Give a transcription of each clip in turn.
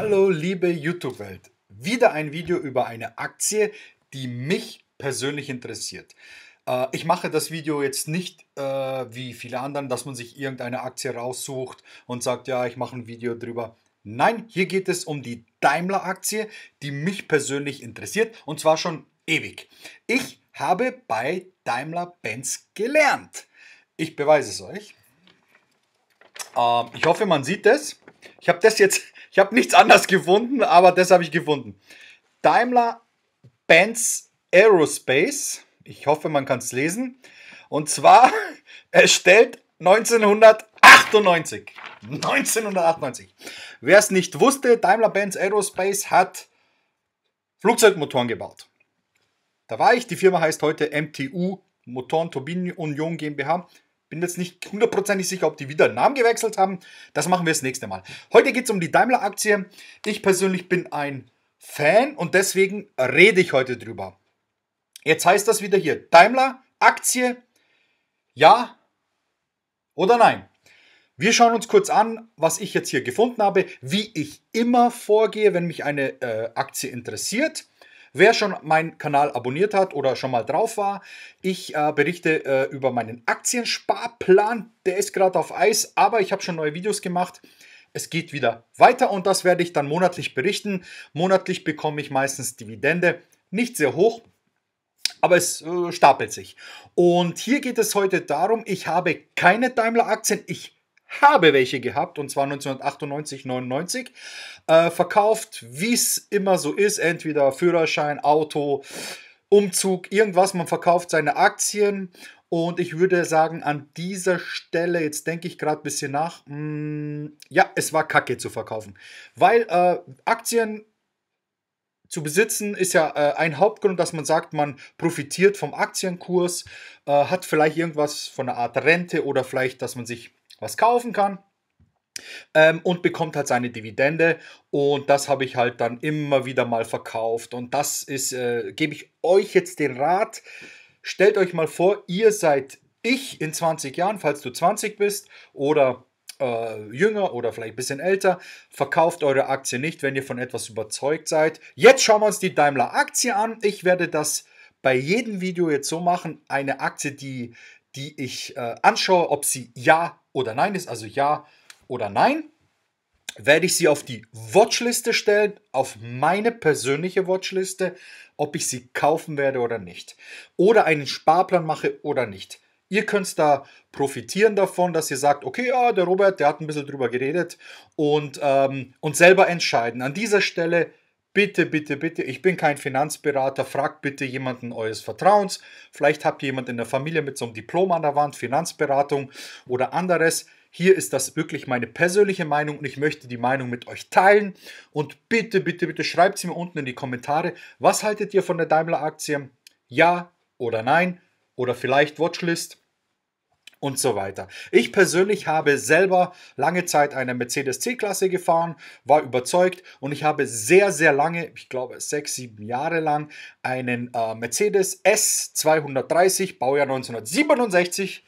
Hallo liebe YouTube-Welt. Wieder ein Video über eine Aktie, die mich persönlich interessiert. Äh, ich mache das Video jetzt nicht äh, wie viele anderen, dass man sich irgendeine Aktie raussucht und sagt, ja, ich mache ein Video drüber. Nein, hier geht es um die Daimler-Aktie, die mich persönlich interessiert und zwar schon ewig. Ich habe bei Daimler-Benz gelernt. Ich beweise es euch. Ähm, ich hoffe, man sieht es. Ich habe das jetzt ich habe nichts anders gefunden, aber das habe ich gefunden. Daimler Benz Aerospace. Ich hoffe, man kann es lesen. Und zwar erstellt 1998. 1998. Wer es nicht wusste, Daimler-Benz Aerospace hat Flugzeugmotoren gebaut. Da war ich. Die Firma heißt heute MTU Motoren Turbinen Union GmbH. Bin jetzt nicht hundertprozentig sicher, ob die wieder einen Namen gewechselt haben. Das machen wir das nächste Mal. Heute geht es um die Daimler-Aktie. Ich persönlich bin ein Fan und deswegen rede ich heute drüber. Jetzt heißt das wieder hier Daimler-Aktie. Ja oder nein? Wir schauen uns kurz an, was ich jetzt hier gefunden habe, wie ich immer vorgehe, wenn mich eine äh, Aktie interessiert. Wer schon meinen Kanal abonniert hat oder schon mal drauf war, ich äh, berichte äh, über meinen Aktiensparplan. Der ist gerade auf Eis, aber ich habe schon neue Videos gemacht. Es geht wieder weiter und das werde ich dann monatlich berichten. Monatlich bekomme ich meistens Dividende, nicht sehr hoch, aber es äh, stapelt sich. Und hier geht es heute darum, ich habe keine Daimler-Aktien, ich habe welche gehabt und zwar 1998, 99. Äh, verkauft, wie es immer so ist: entweder Führerschein, Auto, Umzug, irgendwas. Man verkauft seine Aktien und ich würde sagen, an dieser Stelle, jetzt denke ich gerade ein bisschen nach, mh, hm, ja, es war kacke zu verkaufen. Weil äh, Aktien zu besitzen ist ja äh, ein Hauptgrund, dass man sagt, man profitiert vom Aktienkurs, äh, hat vielleicht irgendwas von einer Art Rente oder vielleicht, dass man sich was kaufen kann. Ähm, und bekommt halt seine Dividende und das habe ich halt dann immer wieder mal verkauft und das ist, äh, gebe ich euch jetzt den Rat, stellt euch mal vor, ihr seid ich in 20 Jahren, falls du 20 bist oder äh, jünger oder vielleicht ein bisschen älter, verkauft eure Aktie nicht, wenn ihr von etwas überzeugt seid. Jetzt schauen wir uns die Daimler Aktie an. Ich werde das bei jedem Video jetzt so machen, eine Aktie, die, die ich äh, anschaue, ob sie ja oder Nein ist, also Ja oder Nein, werde ich sie auf die Watchliste stellen, auf meine persönliche Watchliste, ob ich sie kaufen werde oder nicht. Oder einen Sparplan mache oder nicht. Ihr könnt da profitieren davon, dass ihr sagt, okay, ja, der Robert, der hat ein bisschen drüber geredet und, ähm, und selber entscheiden. An dieser Stelle Bitte, bitte, bitte, ich bin kein Finanzberater, fragt bitte jemanden eures Vertrauens. Vielleicht habt ihr jemanden in der Familie mit so einem Diplom an der Wand, Finanzberatung oder anderes. Hier ist das wirklich meine persönliche Meinung und ich möchte die Meinung mit euch teilen. Und bitte, bitte, bitte schreibt sie mir unten in die Kommentare. Was haltet ihr von der Daimler-Aktie? Ja oder nein? Oder vielleicht Watchlist? und so weiter. Ich persönlich habe selber lange Zeit eine Mercedes C-Klasse gefahren, war überzeugt und ich habe sehr, sehr lange, ich glaube sechs, sieben Jahre lang, einen äh, Mercedes S230, Baujahr 1967,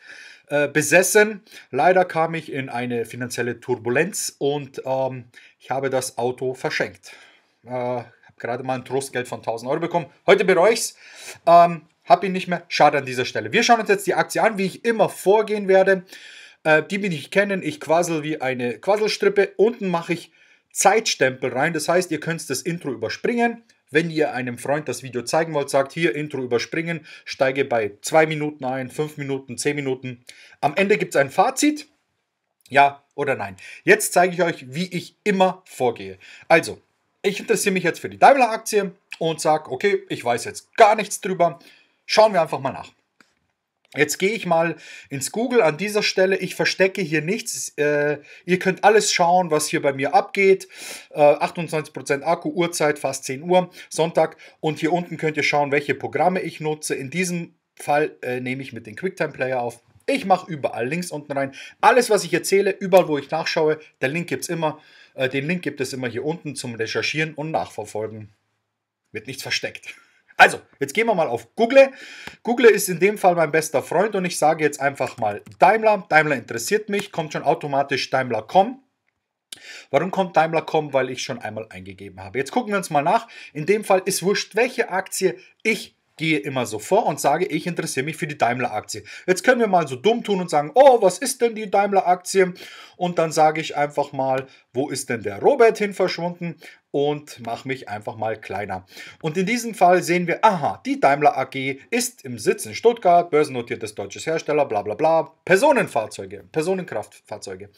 äh, besessen. Leider kam ich in eine finanzielle Turbulenz und ähm, ich habe das Auto verschenkt. Äh, habe gerade mal ein Trostgeld von 1000 Euro bekommen. Heute bereue ich es. Ähm, habe ihn nicht mehr. Schade an dieser Stelle. Wir schauen uns jetzt die Aktie an, wie ich immer vorgehen werde. Äh, die, die mich kennen, ich quassel wie eine Quasselstrippe. Unten mache ich Zeitstempel rein. Das heißt, ihr könnt das Intro überspringen. Wenn ihr einem Freund das Video zeigen wollt, sagt hier Intro überspringen, steige bei 2 Minuten ein, 5 Minuten, 10 Minuten. Am Ende gibt es ein Fazit. Ja oder nein. Jetzt zeige ich euch, wie ich immer vorgehe. Also, ich interessiere mich jetzt für die Daimler-Aktie und sage, okay, ich weiß jetzt gar nichts drüber. Schauen wir einfach mal nach. Jetzt gehe ich mal ins Google an dieser Stelle. Ich verstecke hier nichts. Äh, ihr könnt alles schauen, was hier bei mir abgeht. Äh, 28% Akku, Uhrzeit fast 10 Uhr, Sonntag. Und hier unten könnt ihr schauen, welche Programme ich nutze. In diesem Fall äh, nehme ich mit dem QuickTime Player auf. Ich mache überall Links unten rein. Alles, was ich erzähle, überall, wo ich nachschaue, der Link gibt es immer. Äh, den Link gibt es immer hier unten zum Recherchieren und Nachverfolgen. Wird nichts versteckt. Also, jetzt gehen wir mal auf Google. Google ist in dem Fall mein bester Freund und ich sage jetzt einfach mal Daimler. Daimler interessiert mich, kommt schon automatisch Daimler.com. Warum kommt Daimler.com? Weil ich schon einmal eingegeben habe. Jetzt gucken wir uns mal nach. In dem Fall ist wurscht, welche Aktie ich gehe immer so vor und sage, ich interessiere mich für die Daimler-Aktie. Jetzt können wir mal so dumm tun und sagen, oh, was ist denn die Daimler-Aktie? Und dann sage ich einfach mal, wo ist denn der Robert hin verschwunden? Und mache mich einfach mal kleiner. Und in diesem Fall sehen wir, aha, die Daimler AG ist im Sitz in Stuttgart, börsennotiertes deutsches Hersteller, bla bla bla, Personenfahrzeuge, Personenkraftfahrzeuge.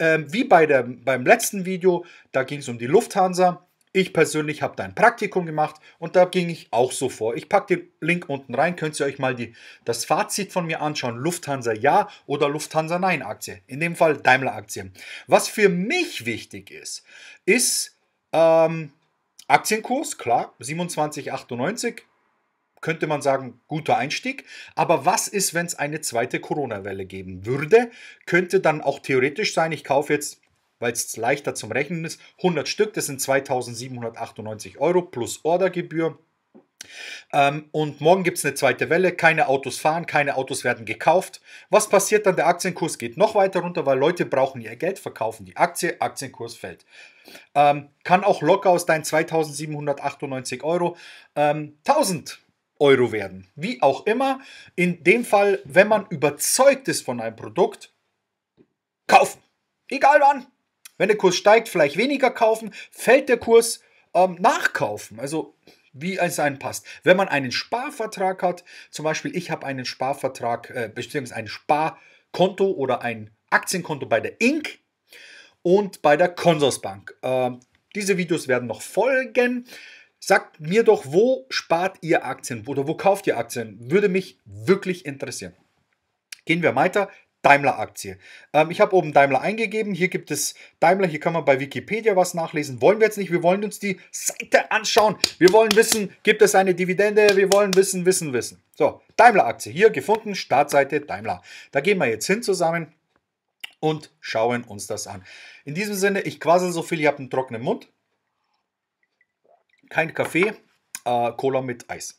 Ähm, wie bei der, beim letzten Video, da ging es um die Lufthansa. Ich persönlich habe da ein Praktikum gemacht und da ging ich auch so vor. Ich packe den Link unten rein, könnt ihr euch mal die, das Fazit von mir anschauen. Lufthansa ja oder Lufthansa nein Aktie. In dem Fall Daimler Aktien. Was für mich wichtig ist, ist ähm, Aktienkurs, klar, 27,98 könnte man sagen, guter Einstieg. Aber was ist, wenn es eine zweite Corona-Welle geben würde? Könnte dann auch theoretisch sein, ich kaufe jetzt weil es leichter zum Rechnen ist. 100 Stück, das sind 2798 Euro plus Ordergebühr. Ähm, und morgen gibt es eine zweite Welle, keine Autos fahren, keine Autos werden gekauft. Was passiert dann? Der Aktienkurs geht noch weiter runter, weil Leute brauchen ihr Geld, verkaufen die Aktie, Aktienkurs fällt. Ähm, kann auch locker aus deinen 2798 Euro ähm, 1000 Euro werden. Wie auch immer, in dem Fall, wenn man überzeugt ist von einem Produkt, kaufen. Egal wann, wenn der Kurs steigt, vielleicht weniger kaufen. Fällt der Kurs, ähm, nachkaufen. Also wie es einem passt. Wenn man einen Sparvertrag hat, zum Beispiel ich habe einen Sparvertrag, äh, beziehungsweise ein Sparkonto oder ein Aktienkonto bei der Inc. und bei der Consorsbank. Ähm, diese Videos werden noch folgen. Sagt mir doch, wo spart ihr Aktien oder wo kauft ihr Aktien? Würde mich wirklich interessieren. Gehen wir weiter. Daimler-Aktie. Ähm, ich habe oben Daimler eingegeben. Hier gibt es Daimler. Hier kann man bei Wikipedia was nachlesen. Wollen wir jetzt nicht. Wir wollen uns die Seite anschauen. Wir wollen wissen, gibt es eine Dividende? Wir wollen wissen, wissen, wissen. So, Daimler-Aktie. Hier gefunden. Startseite Daimler. Da gehen wir jetzt hin zusammen und schauen uns das an. In diesem Sinne, ich quassel so viel. Ich habe einen trockenen Mund. Kein Kaffee. Äh, Cola mit Eis.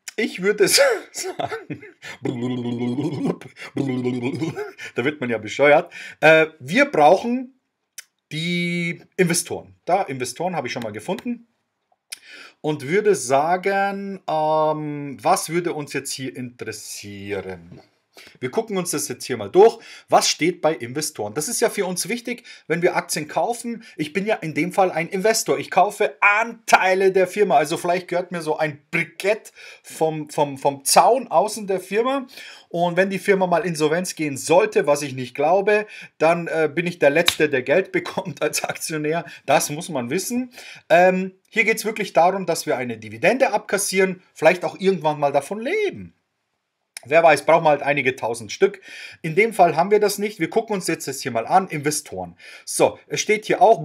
Ich würde sagen, da wird man ja bescheuert. Äh, wir brauchen die Investoren. Da, Investoren habe ich schon mal gefunden. Und würde sagen, ähm, was würde uns jetzt hier interessieren? Wir gucken uns das jetzt hier mal durch. Was steht bei Investoren? Das ist ja für uns wichtig, wenn wir Aktien kaufen. Ich bin ja in dem Fall ein Investor. Ich kaufe Anteile der Firma. Also vielleicht gehört mir so ein Brikett vom, vom, vom Zaun außen der Firma. Und wenn die Firma mal insolvenz gehen sollte, was ich nicht glaube, dann äh, bin ich der Letzte, der Geld bekommt als Aktionär. Das muss man wissen. Ähm, hier geht es wirklich darum, dass wir eine Dividende abkassieren, vielleicht auch irgendwann mal davon leben. Wer weiß, brauchen wir halt einige tausend Stück. In dem Fall haben wir das nicht. Wir gucken uns jetzt das hier mal an. Investoren. So, es steht hier auch.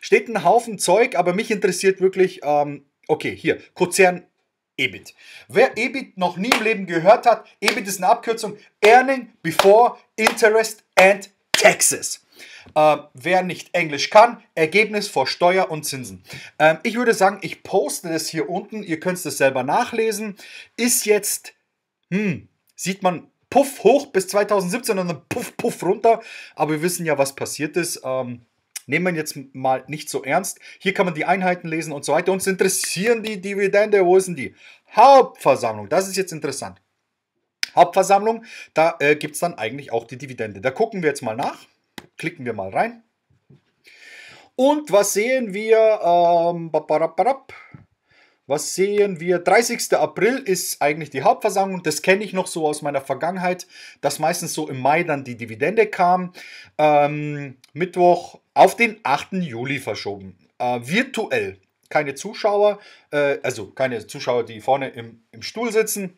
Steht ein Haufen Zeug, aber mich interessiert wirklich. Ähm, okay, hier. Konzern EBIT. Wer EBIT noch nie im Leben gehört hat, EBIT ist eine Abkürzung. Earning Before Interest and Taxes. Äh, wer nicht Englisch kann, Ergebnis vor Steuer und Zinsen. Ähm, ich würde sagen, ich poste das hier unten. Ihr könnt es selber nachlesen. Ist jetzt, hm, sieht man Puff hoch bis 2017 und dann Puff, Puff runter. Aber wir wissen ja, was passiert ist. Ähm, nehmen wir jetzt mal nicht so ernst. Hier kann man die Einheiten lesen und so weiter. Uns interessieren die Dividende. Wo ist denn die? Hauptversammlung. Das ist jetzt interessant. Hauptversammlung, da äh, gibt es dann eigentlich auch die Dividende. Da gucken wir jetzt mal nach. Klicken wir mal rein. Und was sehen wir? Ähm, was sehen wir? 30. April ist eigentlich die Hauptversammlung. Das kenne ich noch so aus meiner Vergangenheit, dass meistens so im Mai dann die Dividende kam. Ähm, Mittwoch auf den 8. Juli verschoben. Äh, virtuell. Keine Zuschauer, äh, also keine Zuschauer, die vorne im, im Stuhl sitzen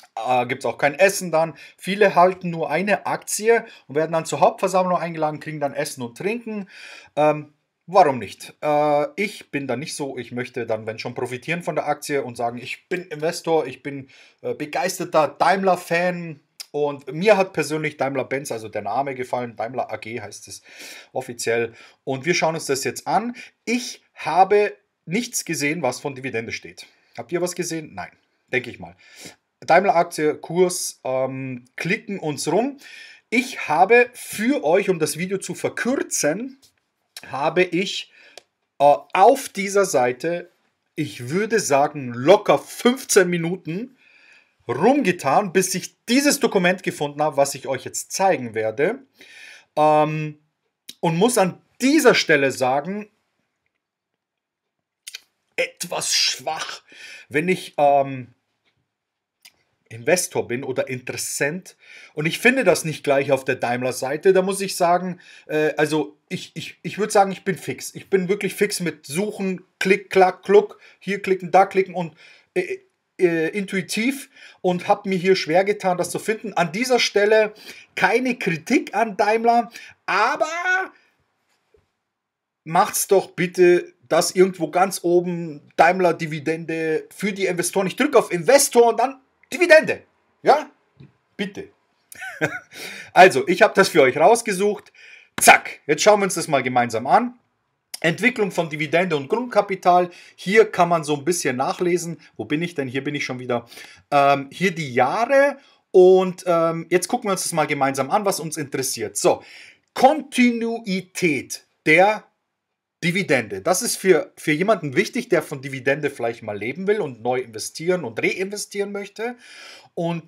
äh, ah, gibt es auch kein Essen dann. Viele halten nur eine Aktie und werden dann zur Hauptversammlung eingeladen, kriegen dann Essen und Trinken. Ähm, warum nicht? Äh, ich bin da nicht so. Ich möchte dann, wenn schon, profitieren von der Aktie und sagen, ich bin Investor, ich bin äh, begeisterter Daimler-Fan. Und mir hat persönlich Daimler-Benz, also der Name gefallen, Daimler AG heißt es offiziell. Und wir schauen uns das jetzt an. Ich habe nichts gesehen, was von Dividende steht. Habt ihr was gesehen? Nein denke ich mal. Daimler-Aktie, Kurs, ähm, klicken uns rum. Ich habe für euch, um das Video zu verkürzen, habe ich äh, auf dieser Seite, ich würde sagen, locker 15 Minuten rumgetan, bis ich dieses Dokument gefunden habe, was ich euch jetzt zeigen werde. Ähm, und muss an dieser Stelle sagen, etwas schwach. Wenn ich ähm, Investor bin oder Interessent und ich finde das nicht gleich auf der Daimler-Seite, da muss ich sagen, äh, also ich, ich, ich würde sagen, ich bin fix. Ich bin wirklich fix mit Suchen, Klick, Klack, Kluck, hier klicken, da klicken und äh, äh, intuitiv und habe mir hier schwer getan, das zu finden. An dieser Stelle keine Kritik an Daimler, aber macht's doch bitte dass irgendwo ganz oben Daimler Dividende für die Investoren. Ich drücke auf Investor und dann Dividende. Ja? Bitte. also, ich habe das für euch rausgesucht. Zack, jetzt schauen wir uns das mal gemeinsam an. Entwicklung von Dividende und Grundkapital. Hier kann man so ein bisschen nachlesen. Wo bin ich denn? Hier bin ich schon wieder. Ähm, hier die Jahre. Und ähm, jetzt gucken wir uns das mal gemeinsam an, was uns interessiert. So, Kontinuität der Dividende. Das ist für, für jemanden wichtig, der von Dividende vielleicht mal leben will und neu investieren und reinvestieren möchte. Und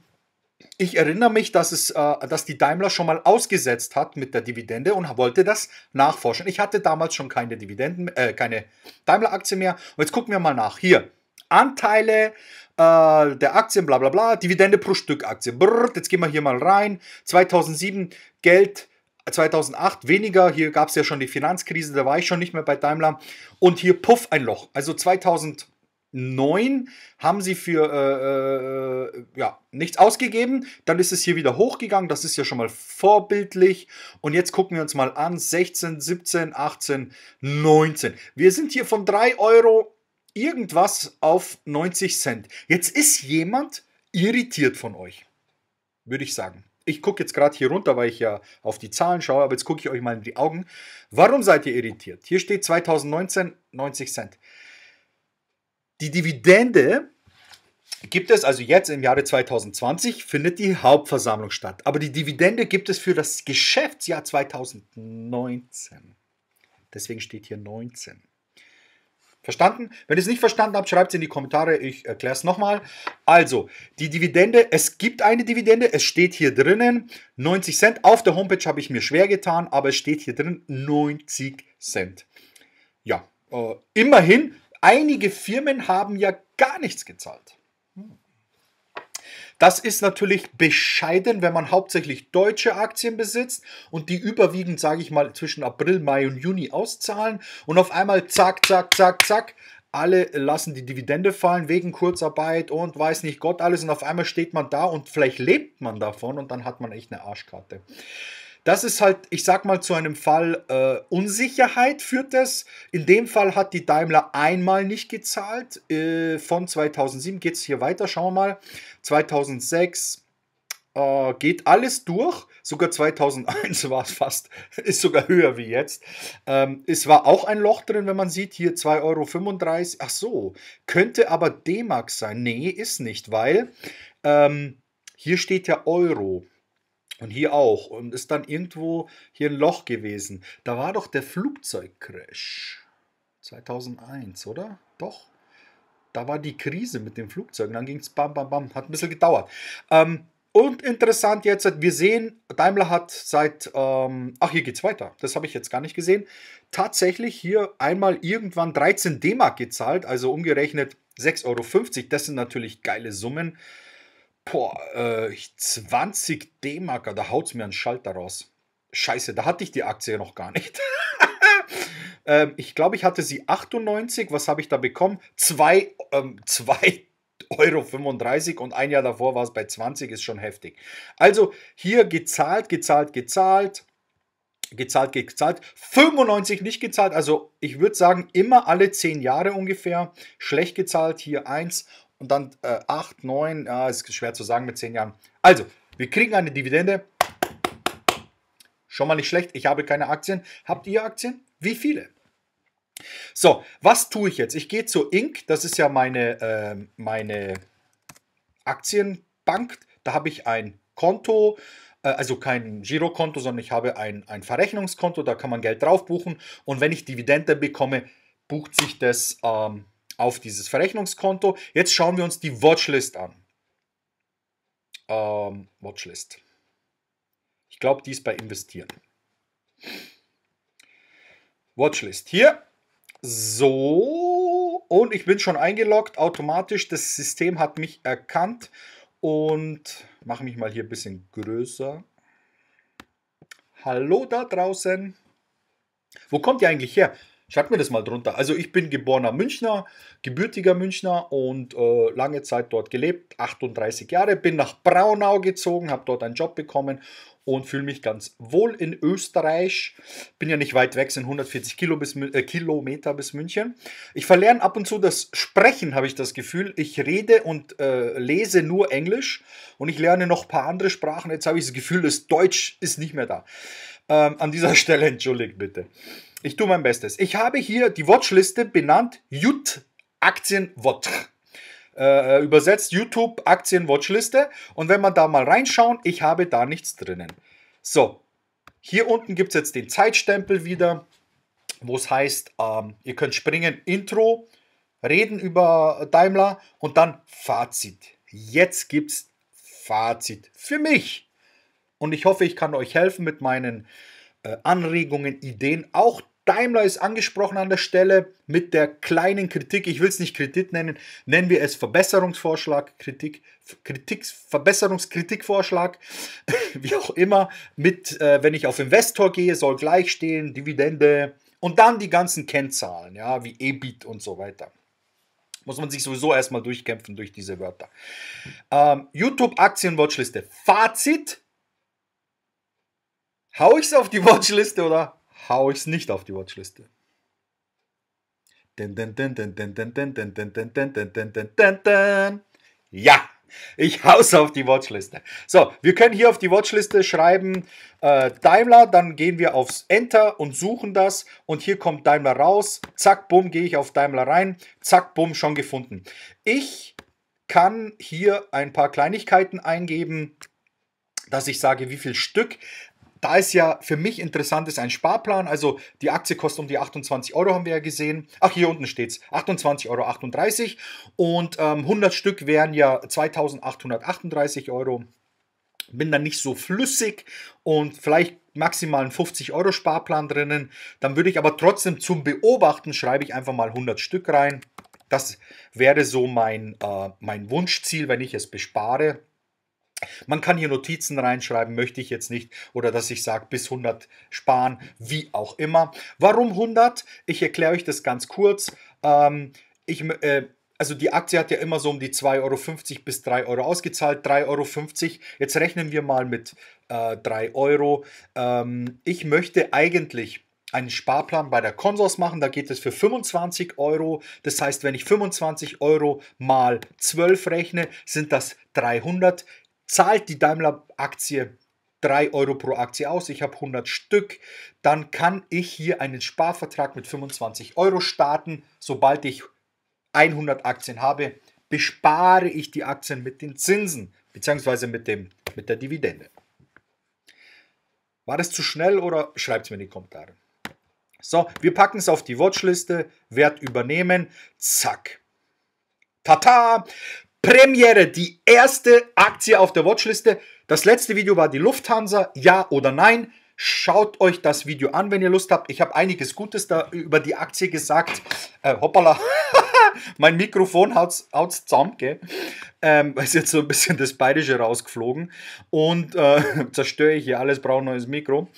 ich erinnere mich, dass, es, äh, dass die Daimler schon mal ausgesetzt hat mit der Dividende und wollte das nachforschen. Ich hatte damals schon keine Dividenden, äh, keine Daimler-Aktie mehr. Und jetzt gucken wir mal nach. Hier, Anteile äh, der Aktien, bla bla bla, Dividende pro Stück Aktie. Brrr, jetzt gehen wir hier mal rein. 2007 Geld 2008 weniger, hier gab es ja schon die Finanzkrise, da war ich schon nicht mehr bei Daimler. Und hier puff ein Loch. Also 2009 haben sie für äh, äh, ja, nichts ausgegeben. Dann ist es hier wieder hochgegangen. Das ist ja schon mal vorbildlich. Und jetzt gucken wir uns mal an. 16, 17, 18, 19. Wir sind hier von 3 Euro irgendwas auf 90 Cent. Jetzt ist jemand irritiert von euch. Würde ich sagen ich gucke jetzt gerade hier runter, weil ich ja auf die Zahlen schaue, aber jetzt gucke ich euch mal in die Augen. Warum seid ihr irritiert? Hier steht 2019 90 Cent. Die Dividende gibt es also jetzt im Jahre 2020, findet die Hauptversammlung statt. Aber die Dividende gibt es für das Geschäftsjahr 2019. Deswegen steht hier 19. Verstanden? Wenn ihr es nicht verstanden habt, schreibt es in die Kommentare. Ich erkläre es nochmal. Also, die Dividende, es gibt eine Dividende. Es steht hier drinnen 90 Cent. Auf der Homepage habe ich mir schwer getan, aber es steht hier drin 90 Cent. Ja, äh, immerhin, einige Firmen haben ja gar nichts gezahlt. Das ist natürlich bescheiden, wenn man hauptsächlich deutsche Aktien besitzt und die überwiegend, sage ich mal, zwischen April, Mai und Juni auszahlen und auf einmal zack, zack, zack, zack, alle lassen die Dividende fallen wegen Kurzarbeit und weiß nicht Gott alles und auf einmal steht man da und vielleicht lebt man davon und dann hat man echt eine Arschkarte. Das ist halt, ich sag mal, zu einem Fall äh, Unsicherheit führt es. In dem Fall hat die Daimler einmal nicht gezahlt. Äh, von 2007 geht es hier weiter. Schauen wir mal. 2006 äh, geht alles durch. Sogar 2001 war es fast, ist sogar höher wie jetzt. Ähm, es war auch ein Loch drin, wenn man sieht, hier 2,35 Euro. Ach so, könnte aber d max sein. Nee, ist nicht, weil ähm, hier steht ja Euro. Und hier auch. Und ist dann irgendwo hier ein Loch gewesen. Da war doch der Flugzeugcrash. 2001, oder? Doch. Da war die Krise mit den Flugzeugen. Dann ging es bam, bam, bam. Hat ein bisschen gedauert. Ähm, und interessant jetzt, wir sehen, Daimler hat seit, ähm, ach hier geht es weiter, das habe ich jetzt gar nicht gesehen, tatsächlich hier einmal irgendwann 13 D-Mark gezahlt, also umgerechnet 6,50 Euro. Das sind natürlich geile Summen. Boah, äh, 20 D-Marker, da haut's mir ein Schalter raus. Scheiße, da hatte ich die Aktie noch gar nicht. ähm, ich glaube, ich hatte sie 98. Was habe ich da bekommen? 2,35 ähm, Euro 35 und ein Jahr davor war es bei 20, ist schon heftig. Also hier gezahlt, gezahlt, gezahlt, gezahlt, gezahlt, 95 nicht gezahlt, also ich würde sagen immer alle 10 Jahre ungefähr, schlecht gezahlt, hier 1 und dann äh, 8, 9, ja, ist schwer zu sagen mit 10 Jahren. Also, wir kriegen eine Dividende. Schon mal nicht schlecht. Ich habe keine Aktien. Habt ihr Aktien? Wie viele? So, was tue ich jetzt? Ich gehe zu Inc. Das ist ja meine, äh, meine Aktienbank. Da habe ich ein Konto, äh, also kein Girokonto, sondern ich habe ein, ein Verrechnungskonto. Da kann man Geld drauf buchen. Und wenn ich Dividende bekomme, bucht sich das ähm, auf dieses Verrechnungskonto. Jetzt schauen wir uns die Watchlist an. Ähm, Watchlist. Ich glaube, die ist bei Investieren. Watchlist hier. So. Und ich bin schon eingeloggt automatisch. Das System hat mich erkannt. Und mache mich mal hier ein bisschen größer. Hallo da draußen. Wo kommt ihr eigentlich her? Schreibt mir das mal drunter. Also ich bin geborener Münchner, gebürtiger Münchner und äh, lange Zeit dort gelebt, 38 Jahre, bin nach Braunau gezogen, habe dort einen Job bekommen und fühle mich ganz wohl in Österreich. Bin ja nicht weit weg, sind 140 Kilo bis, äh, Kilometer bis München. Ich verlerne ab und zu das Sprechen, habe ich das Gefühl. Ich rede und äh, lese nur Englisch und ich lerne noch ein paar andere Sprachen. Jetzt habe ich das Gefühl, das Deutsch ist nicht mehr da. Ähm, an dieser Stelle entschuldigt bitte. Ich tue mein Bestes. Ich habe hier die Watchliste benannt Jut Aktien Wot. Äh, übersetzt YouTube Aktien Watchliste. Und wenn man da mal reinschaut, ich habe da nichts drinnen. So, hier unten gibt es jetzt den Zeitstempel wieder, wo es heißt, ähm, ihr könnt springen, Intro, reden über Daimler und dann Fazit. Jetzt gibt es Fazit für mich. Und ich hoffe, ich kann euch helfen mit meinen äh, Anregungen, Ideen. Auch Daimler ist angesprochen an der Stelle mit der kleinen Kritik. Ich will es nicht Kritik nennen, nennen wir es Verbesserungsvorschlag, Kritik, Kritik Verbesserungskritikvorschlag, wie auch immer. Mit, äh, wenn ich auf Investor gehe, soll gleich stehen, Dividende und dann die ganzen Kennzahlen, ja, wie EBIT und so weiter. Muss man sich sowieso erstmal durchkämpfen durch diese Wörter. Ähm, YouTube Aktien-Watchliste. Fazit: Hau ich es auf die Watchliste oder hau ich es nicht auf die Watchliste? Ja, ich hau's auf die Watchliste. So, wir können hier auf die Watchliste schreiben äh, Daimler, dann gehen wir aufs Enter und suchen das und hier kommt Daimler raus. Zack, bumm, gehe ich auf Daimler rein. Zack, bumm, schon gefunden. Ich kann hier ein paar Kleinigkeiten eingeben, dass ich sage, wie viel Stück da ist ja für mich interessant, ist ein Sparplan. Also die Aktie kostet um die 28 Euro, haben wir ja gesehen. Ach, hier unten steht es, 28,38 Euro. Und ähm, 100 Stück wären ja 2838 Euro. Bin dann nicht so flüssig und vielleicht maximal einen 50 Euro Sparplan drinnen. Dann würde ich aber trotzdem zum Beobachten schreibe ich einfach mal 100 Stück rein. Das wäre so mein, äh, mein Wunschziel, wenn ich es bespare. Man kann hier Notizen reinschreiben, möchte ich jetzt nicht, oder dass ich sage, bis 100 sparen, wie auch immer. Warum 100? Ich erkläre euch das ganz kurz. Ähm, ich, äh, also die Aktie hat ja immer so um die 2,50 Euro bis 3 Euro ausgezahlt, 3,50 Euro. Jetzt rechnen wir mal mit äh, 3 Euro. Ähm, ich möchte eigentlich einen Sparplan bei der Consors machen. Da geht es für 25 Euro. Das heißt, wenn ich 25 Euro mal 12 rechne, sind das 300 zahlt die Daimler-Aktie 3 Euro pro Aktie aus, ich habe 100 Stück, dann kann ich hier einen Sparvertrag mit 25 Euro starten. Sobald ich 100 Aktien habe, bespare ich die Aktien mit den Zinsen bzw. mit, mit der Dividende. War das zu schnell oder schreibt es mir in die Kommentare. So, wir packen es auf die Watchliste, Wert übernehmen, zack. Tata! Premiere, die erste Aktie auf der Watchliste. Das letzte Video war die Lufthansa, ja oder nein. Schaut euch das Video an, wenn ihr Lust habt. Ich habe einiges Gutes da über die Aktie gesagt. Äh, hoppala, mein Mikrofon haut's, haut's zusammen, gell? Ähm, ist jetzt so ein bisschen das Bayerische rausgeflogen. Und äh, zerstöre ich hier alles, brauche ein neues Mikro.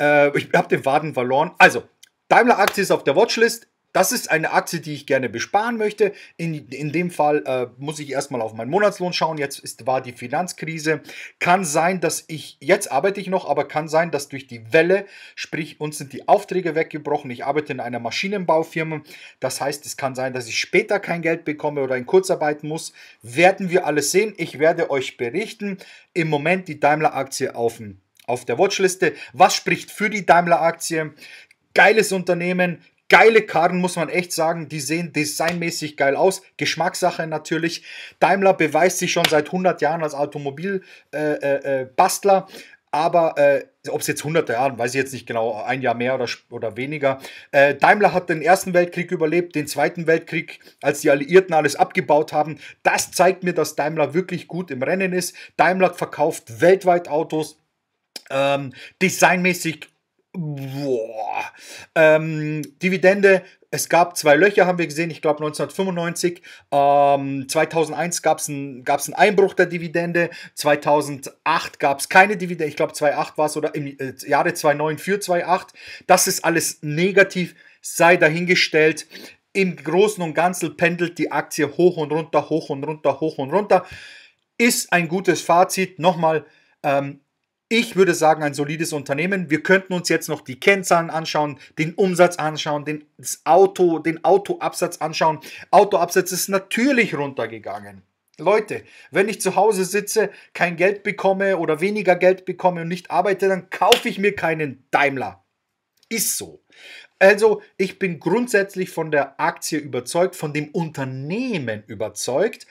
Äh, ich habe den Faden verloren. Also, Daimler-Aktie ist auf der Watchlist das ist eine Aktie, die ich gerne besparen möchte. In, in dem Fall äh, muss ich erstmal auf meinen Monatslohn schauen. Jetzt ist, war die Finanzkrise. Kann sein, dass ich, jetzt arbeite ich noch, aber kann sein, dass durch die Welle, sprich uns sind die Aufträge weggebrochen. Ich arbeite in einer Maschinenbaufirma. Das heißt, es kann sein, dass ich später kein Geld bekomme oder in Kurzarbeit muss. Werden wir alles sehen. Ich werde euch berichten. Im Moment die Daimler-Aktie auf, auf der Watchliste. Was spricht für die Daimler-Aktie? geiles Unternehmen, Geile Karren, muss man echt sagen. Die sehen designmäßig geil aus. Geschmackssache natürlich. Daimler beweist sich schon seit 100 Jahren als Automobilbastler. Äh, äh, äh aber äh, ob es jetzt 100 Jahre, weiß ich jetzt nicht genau, ein Jahr mehr oder, oder weniger. Äh, Daimler hat den Ersten Weltkrieg überlebt, den Zweiten Weltkrieg, als die Alliierten alles abgebaut haben. Das zeigt mir, dass Daimler wirklich gut im Rennen ist. Daimler verkauft weltweit Autos. Ähm, designmäßig Boah. Ähm, Dividende, es gab zwei Löcher, haben wir gesehen, ich glaube 1995. Ähm, 2001 gab es ein, gab's einen Einbruch der Dividende. 2008 gab es keine Dividende. Ich glaube 2008 war es oder im äh, Jahre 2009 für 2008. Das ist alles negativ, sei dahingestellt. Im Großen und Ganzen pendelt die Aktie hoch und runter, hoch und runter, hoch und runter. Ist ein gutes Fazit. Nochmal, ähm, ich würde sagen, ein solides Unternehmen. Wir könnten uns jetzt noch die Kennzahlen anschauen, den Umsatz anschauen, den, das Auto, den Autoabsatz anschauen. Autoabsatz ist natürlich runtergegangen. Leute, wenn ich zu Hause sitze, kein Geld bekomme oder weniger Geld bekomme und nicht arbeite, dann kaufe ich mir keinen Daimler. Ist so. Also, ich bin grundsätzlich von der Aktie überzeugt, von dem Unternehmen überzeugt.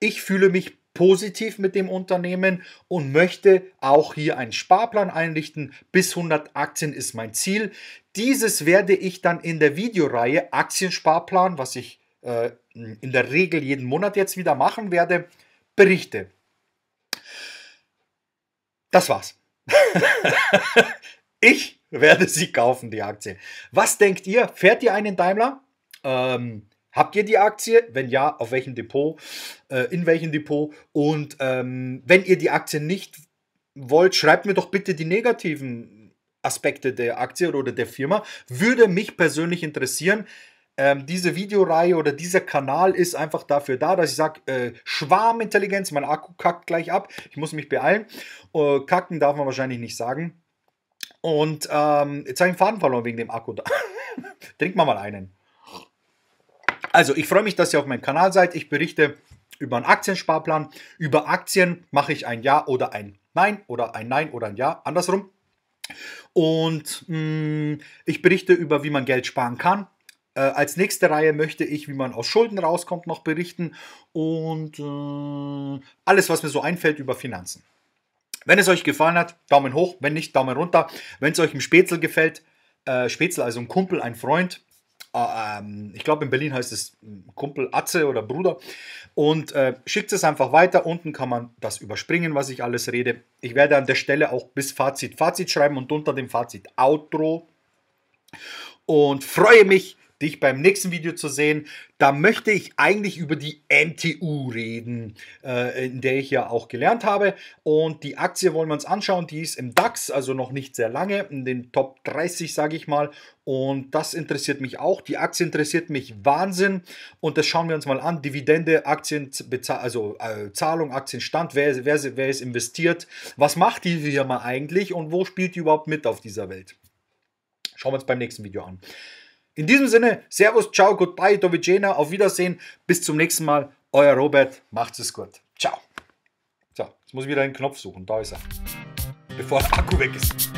Ich fühle mich positiv mit dem Unternehmen und möchte auch hier einen Sparplan einrichten. Bis 100 Aktien ist mein Ziel. Dieses werde ich dann in der Videoreihe Aktiensparplan, was ich äh, in der Regel jeden Monat jetzt wieder machen werde, berichte. Das war's. ich werde sie kaufen, die Aktie. Was denkt ihr? Fährt ihr einen Daimler? Ähm, Habt ihr die Aktie? Wenn ja, auf welchem Depot? Äh, in welchem Depot? Und ähm, wenn ihr die Aktie nicht wollt, schreibt mir doch bitte die negativen Aspekte der Aktie oder der Firma. Würde mich persönlich interessieren. Ähm, diese Videoreihe oder dieser Kanal ist einfach dafür da, dass ich sage, äh, Schwarmintelligenz, mein Akku kackt gleich ab, ich muss mich beeilen. Äh, kacken darf man wahrscheinlich nicht sagen. Und ähm, jetzt habe ich einen Faden verloren wegen dem Akku. Trink mal mal einen. Also, ich freue mich, dass ihr auf meinem Kanal seid. Ich berichte über einen Aktiensparplan. Über Aktien mache ich ein Ja oder ein Nein oder ein Nein oder ein Ja, andersrum. Und mh, mm, ich berichte über, wie man Geld sparen kann. Äh, als nächste Reihe möchte ich, wie man aus Schulden rauskommt, noch berichten und äh, alles, was mir so einfällt über Finanzen. Wenn es euch gefallen hat, Daumen hoch, wenn nicht, Daumen runter. Wenn es euch im Spätzle gefällt, äh, Spätzle, also ein Kumpel, ein Freund, Ah, ähm, ich glaube in Berlin heißt es hm, Kumpel Atze oder Bruder. Und äh, schickt es einfach weiter. Unten kann man das überspringen, was ich alles rede. Ich werde an der Stelle auch bis Fazit Fazit schreiben und unter dem Fazit Outro. Und freue mich, dich beim nächsten Video zu sehen. Da möchte ich eigentlich über die MTU reden, äh, in der ich ja auch gelernt habe. Und die Aktie wollen wir uns anschauen. Die ist im DAX, also noch nicht sehr lange, in den Top 30, sage ich mal. Und das interessiert mich auch. Die Aktie interessiert mich Wahnsinn. Und das schauen wir uns mal an. Dividende, Aktien, also äh, Zahlung, Aktienstand, wer, wer, wer ist investiert, was macht die Firma eigentlich und wo spielt die überhaupt mit auf dieser Welt? Schauen wir uns beim nächsten Video an. In diesem Sinne, Servus, ciao, goodbye, Dovicena, auf Wiedersehen, bis zum nächsten Mal, euer Robert, macht es gut, ciao. So, jetzt muss ich wieder einen Knopf suchen, da ist er, bevor der Akku weg ist.